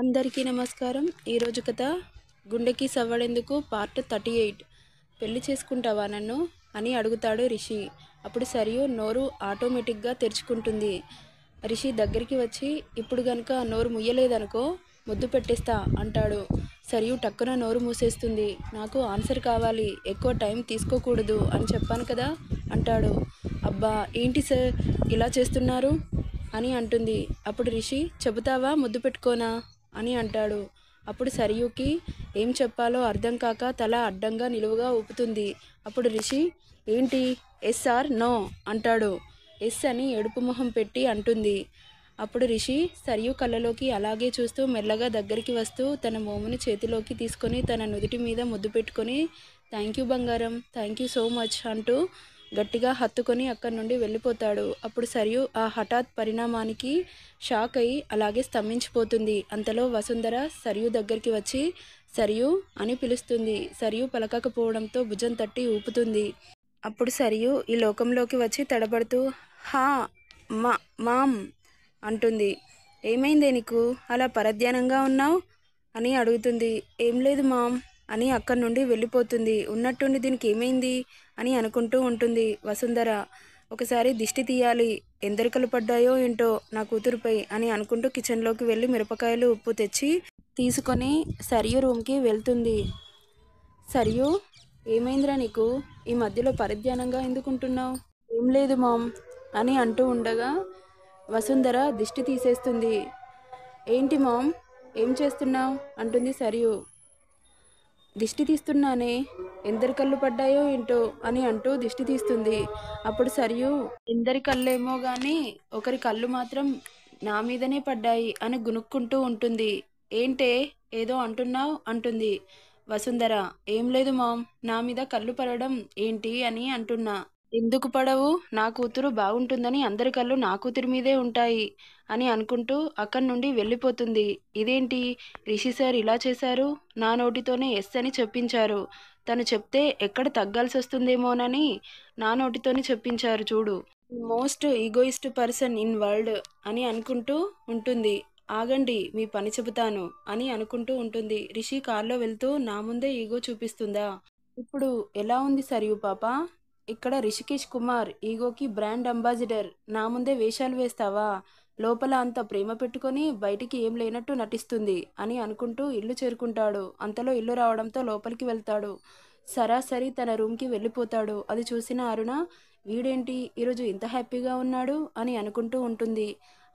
అందరికీ నమస్కారం ఈరోజు కథ గుండెకి సవ్వడేందుకు పార్ట్ థర్టీ ఎయిట్ పెళ్లి చేసుకుంటావా నన్ను అని అడుగుతాడు రిషి అప్పుడు సరియు నోరు ఆటోమేటిక్గా తెరుచుకుంటుంది రిషి దగ్గరికి వచ్చి ఇప్పుడు గనుక నోరు ముయ్యలేదనుకో ముద్దు పెట్టేస్తా అంటాడు సరియు టక్కున నోరు మూసేస్తుంది నాకు ఆన్సర్ కావాలి ఎక్కువ టైం తీసుకోకూడదు అని చెప్పాను కదా అంటాడు అబ్బా ఏంటి సార్ ఇలా చేస్తున్నారు అని అంటుంది అప్పుడు రిషి చెబుతావా ముద్దు పెట్టుకోనా అని అంటాడు అప్పుడు సరియుకి ఏం చెప్పాలో అర్థం కాక తల అడ్డంగా నిలువుగా ఊపుతుంది అప్పుడు రిషి ఏంటి ఎస్ ఆర్ నో అంటాడు ఎస్ అని ఎడుపు మొహం పెట్టి అంటుంది అప్పుడు రిషి సరియు కళ్ళలోకి అలాగే చూస్తూ మెల్లగా దగ్గరికి వస్తూ తన మోముని చేతిలోకి తీసుకొని తన నుదుటి మీద ముద్దు పెట్టుకొని థ్యాంక్ యూ బంగారం థ్యాంక్ యూ సో మచ్ అంటూ గట్టిగా హత్తుకొని అక్కడి నుండి వెళ్ళిపోతాడు అప్పుడు సరియు ఆ హఠాత్ పరిణామానికి షాక్ అయి అలాగే స్తంభించిపోతుంది అంతలో వసుంధర సరియు దగ్గరికి వచ్చి సరియు అని పిలుస్తుంది సరియు పలకకపోవడంతో భుజం తట్టి ఊపుతుంది అప్పుడు సరియు ఈ లోకంలోకి వచ్చి తడబడుతూ హా మా మామ్ అంటుంది ఏమైందే నీకు అలా పరధ్యానంగా ఉన్నావు అని అడుగుతుంది ఏం లేదు మామ్ అని అక్కడి నుండి వెళ్ళిపోతుంది ఉన్నట్టుండి దీనికి ఏమైంది అని అనుకుంటూ ఉంటుంది వసుంధర ఒకసారి దిష్టి తీయాలి ఎందరికలు పడ్డాయో ఏంటో నా కూతురుపై అని అనుకుంటూ కిచెన్లోకి వెళ్ళి మిరపకాయలు ఉప్పు తెచ్చి తీసుకొని సరియు రూమ్కి వెళ్తుంది సరియు ఏమైందిరా నీకు ఈ మధ్యలో పరిధ్యానంగా ఎందుకుంటున్నావు ఏం లేదు మామ్ అని అంటూ ఉండగా వసుంధర దిష్టి తీసేస్తుంది ఏంటి మామ్ ఏం చేస్తున్నావు అంటుంది సరియు దిష్టి తీస్తున్నానే ఎందరి కళ్ళు పడ్డాయో ఏంటో అని అంటూ దిష్టి తీస్తుంది అప్పుడు సరియు ఎందరి కళ్ళేమో కానీ ఒకరి కళ్ళు మాత్రం నా మీదనే పడ్డాయి అని గునుక్కుంటూ ఉంటుంది ఏంటే ఏదో అంటున్నావు అంటుంది వసుంధర ఏం లేదు మామ్ నా మీద కళ్ళు పడడం ఏంటి అని అంటున్నా ఎందుకు పడవు నా కూతురు బాగుంటుందని అందరి కళ్ళు నా కూతురి మీదే ఉంటాయి అని అనుకుంటూ అక్కడి నుండి వెళ్ళిపోతుంది ఇదేంటి రిషి సార్ ఇలా చేశారు నా నోటితోనే ఎస్ అని చెప్పించారు తను చెప్తే ఎక్కడ తగ్గాల్సి వస్తుందేమోనని నా నోటితోనే చెప్పించారు చూడు most egoist person in world అని అనుకుంటూ ఉంటుంది ఆగండి మీ పని చెబుతాను అని అనుకుంటూ ఉంటుంది రిషి కార్లో వెళ్తూ నా ముందే ఈగో చూపిస్తుందా ఇప్పుడు ఎలా ఉంది సరియు పాప ఇక్కడ రిషికేష్ కుమార్ ఈగోకి బ్రాండ్ అంబాసిడర్ నా ముందే వేషాలు వేస్తావా లోపల అంత ప్రేమ పెట్టుకొని బయటికి ఏం లేనట్టు నటిస్తుంది అని అనుకుంటూ ఇల్లు చేరుకుంటాడు అంతలో ఇల్లు రావడంతో లోపలికి వెళ్తాడు సరాసరి తన రూమ్కి వెళ్ళిపోతాడు అది చూసిన అరుణ వీడేంటి ఈరోజు ఇంత హ్యాపీగా ఉన్నాడు అని అనుకుంటూ ఉంటుంది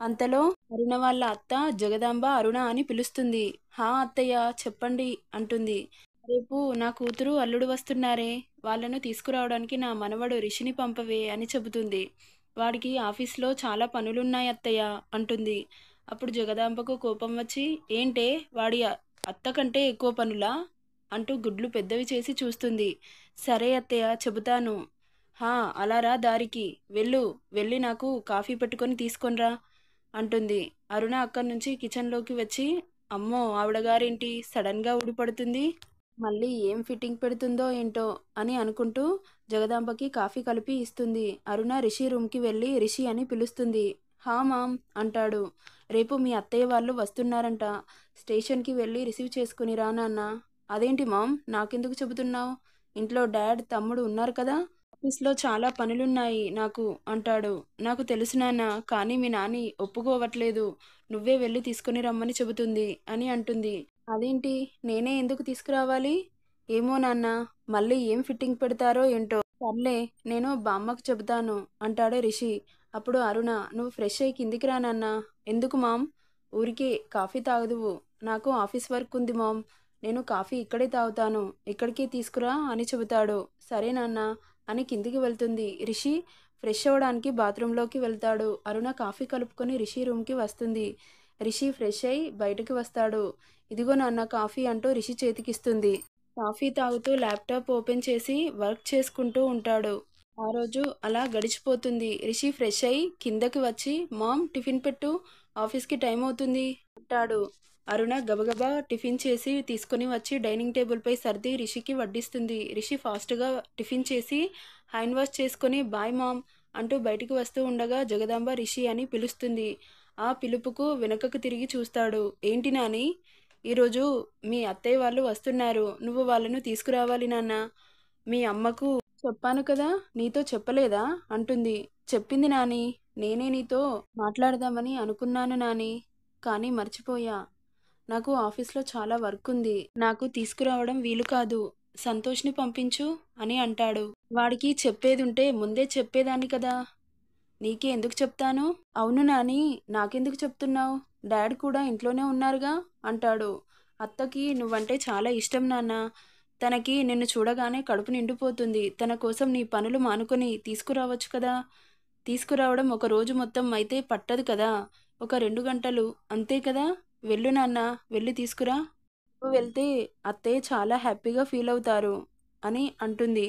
అంతలో అరుణ వాళ్ళ అత్త జగదాంబ అరుణ అని పిలుస్తుంది హా అత్తయ్య చెప్పండి అంటుంది రేపు నా కూతురు అల్లుడు వస్తున్నారే వాళ్ళను తీసుకురావడానికి నా మనవడు రిషిని పంపవే అని చెబుతుంది వాడికి ఆఫీస్లో చాలా పనులున్నాయి అత్తయ్య అంటుంది అప్పుడు జగదాంబకు కోపం వచ్చి ఏంటే వాడి అత్త కంటే ఎక్కువ పనులా అంటూ గుడ్లు పెద్దవి చేసి చూస్తుంది సరే అత్తయ్య చెబుతాను హా అలారా దారికి వెళ్ళు వెళ్ళి నాకు కాఫీ పెట్టుకొని తీసుకొనిరా అంటుంది అరుణ అక్కడి నుంచి కిచెన్లోకి వచ్చి అమ్మో ఆవిడగారేంటి సడన్గా ఊడిపడుతుంది మళ్ళీ ఏం ఫిట్టింగ్ పెడుతుందో ఏంటో అని అనుకుంటూ జగదాంబకి కాఫీ కలిపి ఇస్తుంది అరుణ రిషి రూమ్కి వెళ్ళి రిషి అని పిలుస్తుంది హా మామ్ అంటాడు రేపు మీ అత్తయ్య వాళ్ళు వస్తున్నారంట స్టేషన్కి వెళ్ళి రిసీవ్ చేసుకుని రా నాన్న అదేంటి మామ్ నాకెందుకు చెబుతున్నావు ఇంట్లో డాడ్ తమ్ముడు ఉన్నారు కదా ఆఫీస్లో చాలా పనులున్నాయి నాకు అంటాడు నాకు తెలుసు నాన్న కానీ మీ నాని ఒప్పుకోవట్లేదు నువ్వే వెళ్ళి తీసుకుని రమ్మని చెబుతుంది అని అంటుంది అదేంటి నేనే ఎందుకు తీసుకురావాలి ఏమో నాన్న మళ్ళీ ఏం ఫిట్టింగ్ పెడతారో ఏంటో సర్లే నేను బామ్మకు చెబుతాను అంటాడు రిషి అప్పుడు అరుణ నువ్వు ఫ్రెష్ అయ్యి కిందికి రా నాన్న ఎందుకు మామ్ ఊరికి కాఫీ తాగుదువు నాకు ఆఫీస్ వర్క్ ఉంది మామ్ నేను కాఫీ ఇక్కడే తాగుతాను ఇక్కడికి తీసుకురా అని చెబుతాడు సరే నాన్న అని కిందికి వెళ్తుంది రిషి ఫ్రెష్ అవ్వడానికి బాత్రూంలోకి వెళ్తాడు అరుణ కాఫీ కలుపుకొని రిషి రూమ్కి వస్తుంది రిషి ఫ్రెష్ అయి బయటకు వస్తాడు ఇదిగో నాన్న కాఫీ అంటూ రిషి చేతికిస్తుంది కాఫీ తాగుతూ ల్యాప్టాప్ ఓపెన్ చేసి వర్క్ చేసుకుంటూ ఉంటాడు ఆ రోజు అలా గడిచిపోతుంది రిషి ఫ్రెష్ అయి కిందకి వచ్చి మామ్ టిఫిన్ పెట్టు ఆఫీస్కి టైం అవుతుంది అంటాడు అరుణ గబగబా టిఫిన్ చేసి తీసుకుని వచ్చి డైనింగ్ టేబుల్పై సర్ది రిషికి వడ్డిస్తుంది రిషి ఫాస్ట్గా టిఫిన్ చేసి హ్యాండ్ వాష్ చేసుకొని బాయ్ మామ్ అంటూ బయటికి వస్తూ ఉండగా జగదాంబ రిషి అని పిలుస్తుంది ఆ పిలుపుకు వెనకకు తిరిగి చూస్తాడు ఏంటి నాని ఈరోజు మీ అత్తయ్య వాళ్ళు వస్తున్నారు నువ్వు వాళ్ళను తీసుకురావాలి నాన్న మీ అమ్మకు చెప్పాను కదా నీతో చెప్పలేదా అంటుంది చెప్పింది నాని నేనే నీతో మాట్లాడదామని అనుకున్నాను నాని కానీ మర్చిపోయా నాకు ఆఫీస్లో చాలా వర్క్ ఉంది నాకు తీసుకురావడం వీలు కాదు సంతోష్ని పంపించు అని అంటాడు వాడికి చెప్పేది ఉంటే ముందే చెప్పేదాన్ని కదా నీకే ఎందుకు చెప్తాను అవును నాని నాకెందుకు చెప్తున్నావు డాడ్ కూడా ఇంట్లోనే ఉన్నారుగా అంటాడు అత్తకి నువ్వంటే చాలా ఇష్టం నాన్న తనకి నిన్ను చూడగానే కడుపు నిండిపోతుంది తన కోసం నీ పనులు మానుకొని తీసుకురావచ్చు కదా తీసుకురావడం ఒక రోజు మొత్తం అయితే పట్టదు కదా ఒక రెండు గంటలు అంతే కదా వెళ్ళు నాన్న వెళ్ళి తీసుకురా వెళ్తే అత్తయ్య చాలా హ్యాపీగా ఫీల్ అవుతారు అని అంటుంది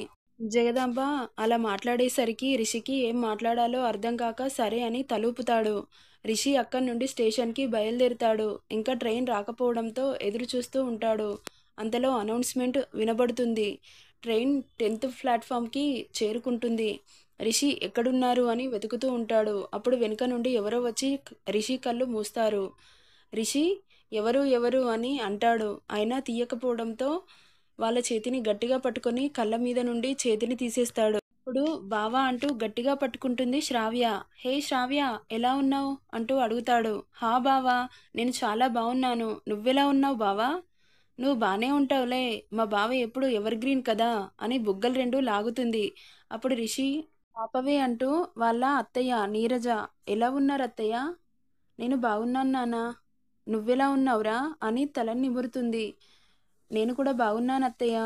జగదాంబ అలా మాట్లాడేసరికి రిషికి ఏం మాట్లాడాలో అర్థం కాక సరే అని తలుపుతాడు రిషి అక్కడి నుండి స్టేషన్కి బయలుదేరుతాడు ఇంకా ట్రైన్ రాకపోవడంతో ఎదురు చూస్తూ ఉంటాడు అంతలో అనౌన్స్మెంట్ వినబడుతుంది ట్రైన్ టెన్త్ ప్లాట్ఫామ్కి చేరుకుంటుంది రిషి ఎక్కడున్నారు అని వెతుకుతూ ఉంటాడు అప్పుడు వెనుక నుండి ఎవరో వచ్చి రిషి కళ్ళు మూస్తారు రిషి ఎవరు ఎవరు అని అంటాడు అయినా తీయకపోవడంతో వాళ్ళ చేతిని గట్టిగా పట్టుకొని కళ్ళ మీద నుండి చేతిని తీసేస్తాడు అప్పుడు బావా అంటూ గట్టిగా పట్టుకుంటుంది శ్రావ్య హే శ్రావ్య ఎలా ఉన్నావు అంటూ అడుగుతాడు హా బావా నేను చాలా బాగున్నాను నువ్వెలా ఉన్నావు బావా నువ్వు బాగానే ఉంటావులే మా బావ ఎప్పుడు ఎవర్ గ్రీన్ కదా అని బుగ్గలు రెండు లాగుతుంది అప్పుడు రిషి పాపవే అంటూ వాళ్ళ అత్తయ్య నీరజ ఎలా ఉన్నారు అత్తయ్య నేను బాగున్నాను నానా నువ్వెలా ఉన్నావురా అని తల నిమురుతుంది నేను కూడా బాగున్నాను అత్తయ్య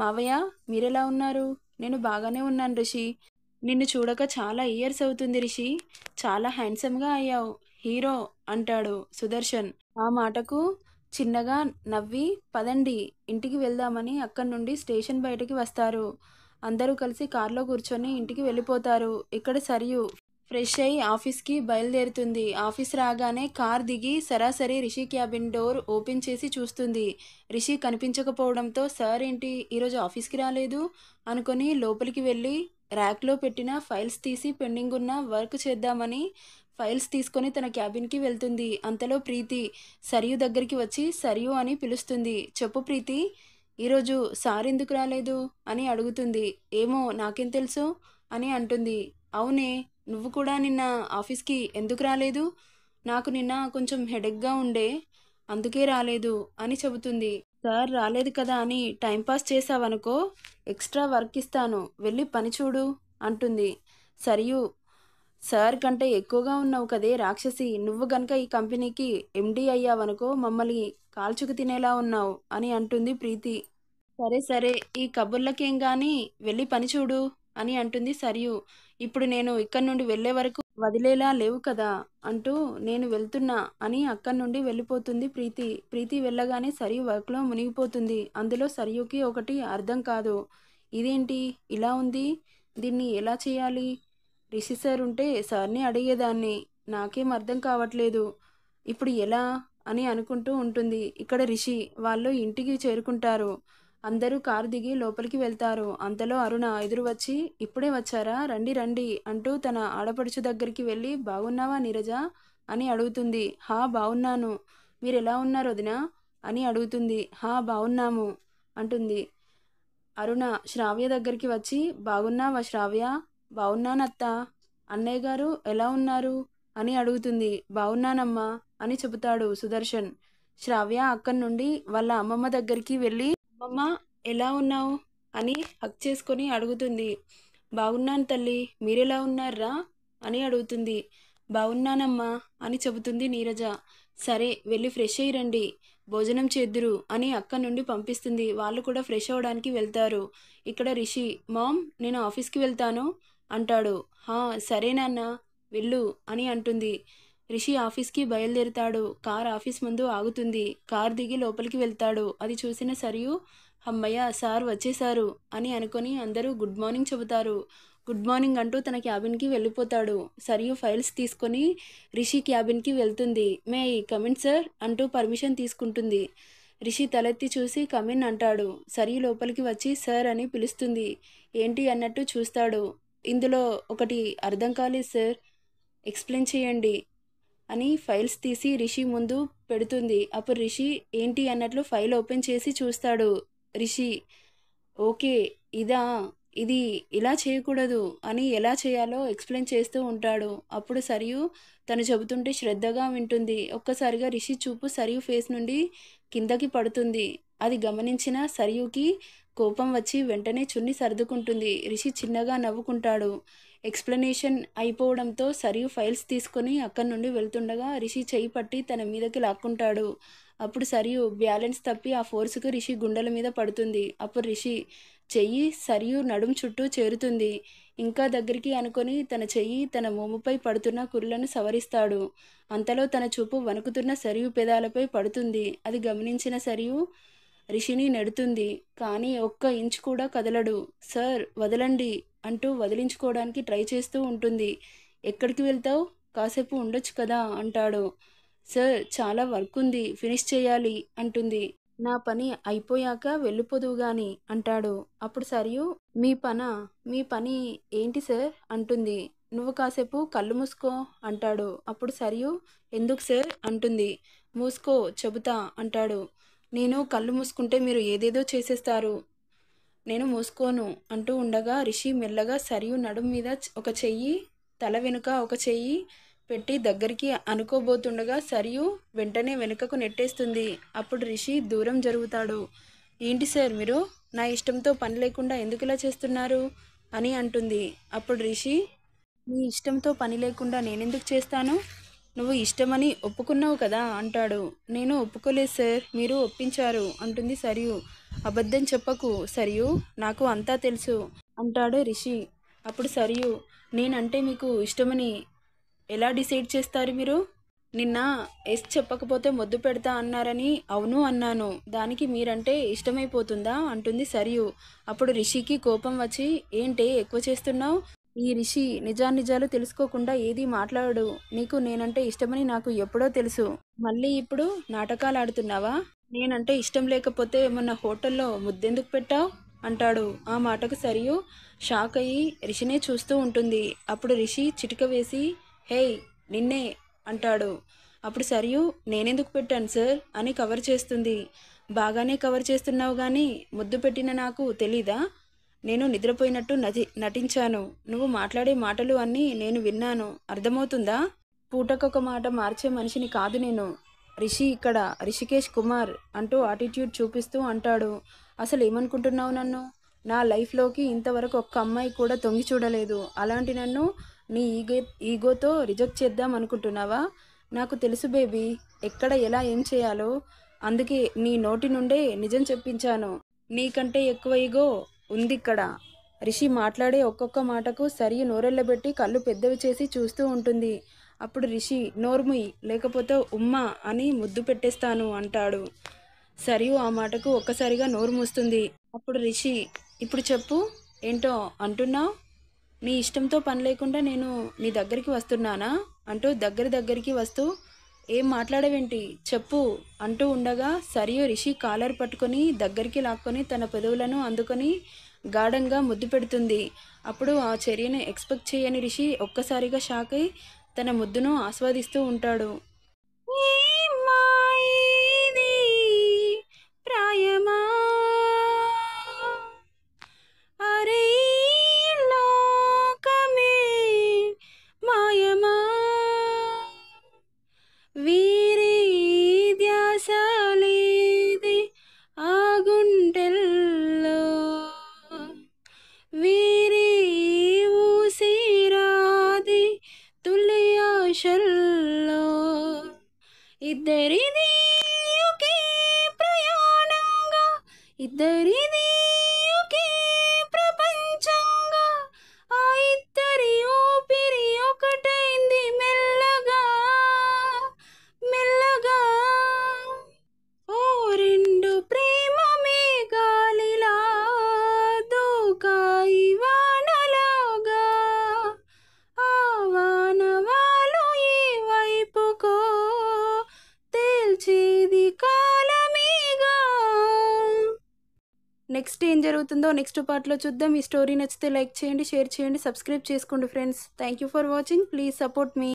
మావయ్య మీరెలా ఉన్నారు నేను బాగానే ఉన్నాను రిషి నిన్ను చూడక చాలా ఇయర్స్ అవుతుంది రిషి చాలా హ్యాండ్సమ్గా అయ్యావు హీరో అంటాడు సుదర్శన్ ఆ మాటకు చిన్నగా నవ్వి పదండి ఇంటికి వెళ్దామని అక్కడి నుండి స్టేషన్ బయటికి వస్తారు అందరూ కలిసి కారులో కూర్చొని ఇంటికి వెళ్ళిపోతారు ఇక్కడ సరియు ఫ్రెష్ అయి ఆఫీస్కి బయలుదేరుతుంది ఆఫీస్ రాగానే కార్ దిగి సరాసరి రిషి క్యాబిన్ డోర్ ఓపెన్ చేసి చూస్తుంది రిషి కనిపించకపోవడంతో సార్ ఏంటి ఈరోజు ఆఫీస్కి రాలేదు అనుకొని లోపలికి వెళ్ళి ర్యాక్లో పెట్టిన ఫైల్స్ తీసి పెండింగ్ ఉన్న వర్క్ చేద్దామని ఫైల్స్ తీసుకొని తన క్యాబిన్కి వెళ్తుంది అంతలో ప్రీతి సరియు దగ్గరికి వచ్చి సరియు అని పిలుస్తుంది చెప్పు ప్రీతి ఈరోజు సార్ ఎందుకు రాలేదు అని అడుగుతుంది ఏమో నాకేం తెలుసు అని అంటుంది అవునే నువ్వు కూడా నిన్న ఆఫీస్కి ఎందుకు రాలేదు నాకు నిన్న కొంచెం హెడెక్గా ఉండే అందుకే రాలేదు అని చెబుతుంది సార్ రాలేదు కదా అని టైంపాస్ చేసావనుకో ఎక్స్ట్రా వర్క్ ఇస్తాను వెళ్ళి పని చూడు అంటుంది సరియు సార్ కంటే ఎక్కువగా ఉన్నావు కదే రాక్షసి నువ్వు గనక ఈ కంపెనీకి ఎండీ అయ్యావనుకో మమ్మల్ని కాల్చుకు తినేలా ఉన్నావు అని అంటుంది ప్రీతి సరే సరే ఈ కబుర్లకేం కానీ వెళ్ళి పని చూడు అని అంటుంది సరియు ఇప్పుడు నేను ఇక్కడి నుండి వెళ్లే వరకు వదిలేలా లేవు కదా అంటూ నేను వెళ్తున్నా అని అక్కడి నుండి వెళ్ళిపోతుంది ప్రీతి ప్రీతి వెళ్ళగానే సరియు వర్క్లో మునిగిపోతుంది అందులో సరియుకి ఒకటి అర్థం కాదు ఇదేంటి ఇలా ఉంది దీన్ని ఎలా చేయాలి రిషి సార్ ఉంటే సార్ని అడిగేదాన్ని నాకేం అర్థం కావట్లేదు ఇప్పుడు ఎలా అని అనుకుంటూ ఉంటుంది ఇక్కడ రిషి వాళ్ళు ఇంటికి చేరుకుంటారు అందరూ కారు దిగి లోపలికి వెళ్తారు అంతలో అరుణ ఎదురు వచ్చి ఇప్పుడే వచ్చారా రండి రండి అంటూ తన ఆడపడుచు దగ్గరికి వెళ్ళి బాగున్నావా నీరజ అని అడుగుతుంది హా బాగున్నాను మీరు ఎలా ఉన్నారు వదిన అని అడుగుతుంది హా బాగున్నాము అంటుంది అరుణ శ్రావ్య దగ్గరికి వచ్చి బాగున్నావా శ్రావ్య బాగున్నానత్త అన్నయ్య గారు ఎలా ఉన్నారు అని అడుగుతుంది బాగున్నానమ్మా అని చెబుతాడు సుదర్శన్ శ్రావ్య అక్కడి నుండి వాళ్ళ అమ్మమ్మ దగ్గరికి వెళ్ళి అమ్మమ్మ ఎలా ఉన్నావు అని హక్ చేసుకొని అడుగుతుంది బాగున్నాను తల్లి మీరెలా ఉన్నారా అని అడుగుతుంది బాగున్నానమ్మా అని చెబుతుంది నీరజ సరే వెళ్ళి ఫ్రెష్ అయ్యి రండి భోజనం చేద్దురు అని అక్క నుండి పంపిస్తుంది వాళ్ళు కూడా ఫ్రెష్ అవ్వడానికి వెళ్తారు ఇక్కడ రిషి మామ్ నేను ఆఫీస్కి వెళ్తాను అంటాడు హా సరే నాన్న వెళ్ళు అని అంటుంది రిషి ఆఫీస్కి బయలుదేరుతాడు కార్ ఆఫీస్ ముందు ఆగుతుంది కార్ దిగి లోపలికి వెళ్తాడు అది చూసిన సరియు అమ్మయ్య సార్ వచ్చేశారు అని అనుకుని అందరూ గుడ్ మార్నింగ్ చెబుతారు గుడ్ మార్నింగ్ అంటూ తన క్యాబిన్కి వెళ్ళిపోతాడు సరియు ఫైల్స్ తీసుకొని రిషి క్యాబిన్కి వెళ్తుంది మే కమిన్ సార్ అంటూ పర్మిషన్ తీసుకుంటుంది రిషి తలెత్తి చూసి కమిన్ అంటాడు సరి లోపలికి వచ్చి సార్ అని పిలుస్తుంది ఏంటి అన్నట్టు చూస్తాడు ఇందులో ఒకటి అర్థం కాలేదు సార్ ఎక్స్ప్లెయిన్ చేయండి అని ఫైల్స్ తీసి రిషి ముందు పెడుతుంది అప్పుడు రిషి ఏంటి అన్నట్లు ఫైల్ ఓపెన్ చేసి చూస్తాడు రిషి ఓకే ఇదా ఇది ఇలా చేయకూడదు అని ఎలా చేయాలో ఎక్స్ప్లెయిన్ చేస్తూ ఉంటాడు అప్పుడు సరియు తను చెబుతుంటే శ్రద్ధగా వింటుంది ఒక్కసారిగా రిషి చూపు సరియు ఫేస్ నుండి కిందకి పడుతుంది అది గమనించిన సరియుకి కోపం వచ్చి వెంటనే చున్ని సర్దుకుంటుంది రిషి చిన్నగా నవ్వుకుంటాడు ఎక్స్ప్లెనేషన్ అయిపోవడంతో సరియు ఫైల్స్ తీసుకొని అక్కడి నుండి వెళ్తుండగా రిషి చేయి పట్టి తన మీదకి లాక్కుంటాడు అప్పుడు సరియు బ్యాలెన్స్ తప్పి ఆ ఫోర్స్కు రిషి గుండెల మీద పడుతుంది అప్పుడు రిషి చెయ్యి సరియు నడుం చుట్టూ చేరుతుంది ఇంకా దగ్గరికి అనుకొని తన చెయ్యి తన మోముపై పడుతున్న కుర్రలను సవరిస్తాడు అంతలో తన చూపు వణుకుతున్న సరియు పెదాలపై పడుతుంది అది గమనించిన సరియు రిషిని నెడుతుంది కానీ ఒక్క ఇంచ్ కూడా కదలడు సార్ వదలండి అంటూ వదిలించుకోవడానికి ట్రై చేస్తూ ఉంటుంది ఎక్కడికి వెళ్తావు కాసేపు ఉండొచ్చు కదా అంటాడు సార్ చాలా వర్క్ ఉంది ఫినిష్ చేయాలి అంటుంది నా పని అయిపోయాక వెళ్ళిపోదువు గాని అంటాడు అప్పుడు సరియు మీ పన మీ పని ఏంటి సార్ అంటుంది నువ్వు కాసేపు కళ్ళు మూసుకో అంటాడు అప్పుడు సరియు ఎందుకు సార్ అంటుంది మూసుకో చెబుతా అంటాడు నేను కళ్ళు మూసుకుంటే మీరు ఏదేదో చేసేస్తారు నేను మూసుకోను అంటూ ఉండగా రిషి మెల్లగా సరియు నడుం మీద ఒక చెయ్యి తల వెనుక ఒక చెయ్యి పెట్టి దగ్గరికి అనుకోబోతుండగా సరియు వెంటనే వెనుకకు నెట్టేస్తుంది అప్పుడు రిషి దూరం జరుగుతాడు ఏంటి సార్ మీరు నా ఇష్టంతో పని లేకుండా ఎందుకు ఇలా చేస్తున్నారు అని అంటుంది అప్పుడు రిషి మీ ఇష్టంతో పని లేకుండా నేనెందుకు చేస్తాను నువ్వు ఇష్టమని ఒప్పుకున్నావు కదా అంటాడు నేను ఒప్పుకోలేదు సార్ మీరు ఒప్పించారు అంటుంది సరియు అబద్ధం చెప్పకు సరియు నాకు అంతా తెలుసు అంటాడు రిషి అప్పుడు సరియు నేనంటే మీకు ఇష్టమని ఎలా డిసైడ్ చేస్తారు మీరు నిన్న ఎస్ చెప్పకపోతే మొద్దు పెడతా అన్నారని అవును అన్నాను దానికి మీరంటే ఇష్టమైపోతుందా అంటుంది సరియు అప్పుడు రిషికి కోపం వచ్చి ఏంటి ఎక్కువ చేస్తున్నావు ఈ రిషి నిజానిజాలు తెలుసుకోకుండా ఏదీ మాట్లాడు నీకు నేనంటే ఇష్టమని నాకు ఎప్పుడో తెలుసు మళ్ళీ ఇప్పుడు నాటకాలు ఆడుతున్నావా నేనంటే ఇష్టం లేకపోతే ఏమన్నా హోటల్లో ముద్దెందుకు పెట్టావు అంటాడు ఆ మాటకు సరియు షాక్ అయ్యి రిషినే చూస్తూ ఉంటుంది అప్పుడు రిషి చిటిక వేసి హేయ్ నిన్నే అంటాడు అప్పుడు సరియు నేనెందుకు పెట్టాను సార్ అని కవర్ చేస్తుంది బాగానే కవర్ చేస్తున్నావు కానీ ముద్దు పెట్టిన నాకు తెలీదా నేను నిద్రపోయినట్టు నటి నటించాను నువ్వు మాట్లాడే మాటలు అన్నీ నేను విన్నాను అర్థమవుతుందా పూటకొక మాట మార్చే మనిషిని కాదు నేను రిషి ఇక్కడ రిషికేష్ కుమార్ అంటూ ఆటిట్యూడ్ చూపిస్తూ అంటాడు అసలు ఏమనుకుంటున్నావు నన్ను నా లైఫ్లోకి ఇంతవరకు ఒక్క అమ్మాయి కూడా తొంగి చూడలేదు అలాంటి నన్ను నీ ఈగో ఈగోతో రిజెక్ట్ చేద్దాం అనుకుంటున్నావా నాకు తెలుసు బేబీ ఎక్కడ ఎలా ఏం చేయాలో అందుకే నీ నోటి నుండే నిజం చెప్పించాను నీకంటే ఎక్కువ ఈగో ఉంది ఇక్కడ రిషి మాట్లాడే ఒక్కొక్క మాటకు సరియు నోరెళ్ళబెట్టి కళ్ళు పెద్దవి చేసి చూస్తూ ఉంటుంది అప్పుడు రిషి నోర్ముయ్ లేకపోతే ఉమ్మ అని ముద్దు పెట్టేస్తాను అంటాడు సరియు ఆ మాటకు ఒక్కసారిగా నోరు మూస్తుంది అప్పుడు రిషి ఇప్పుడు చెప్పు ఏంటో అంటున్నావు నీ ఇష్టంతో పని లేకుండా నేను నీ దగ్గరికి వస్తున్నానా అంటూ దగ్గర దగ్గరికి వస్తూ ఏం మాట్లాడవేంటి చెప్పు అంటూ ఉండగా సరియు రిషి కాలర్ పట్టుకొని దగ్గరికి లాక్కొని తన పెదవులను అందుకొని గాఢంగా ముద్దు పెడుతుంది అప్పుడు ఆ చర్యను ఎక్స్పెక్ట్ చేయని రిషి ఒక్కసారిగా షాక్ అయి తన ముద్దును ఆస్వాదిస్తూ ఉంటాడు జరుగుతుందో నెక్స్ట్ పార్ట్లో చూద్దాం ఈ స్టోరీ నచ్చితే లైక్ చేయండి షేర్ చేయండి సబ్స్క్రైబ్ చేసుకోండి friends thank you for watching please support me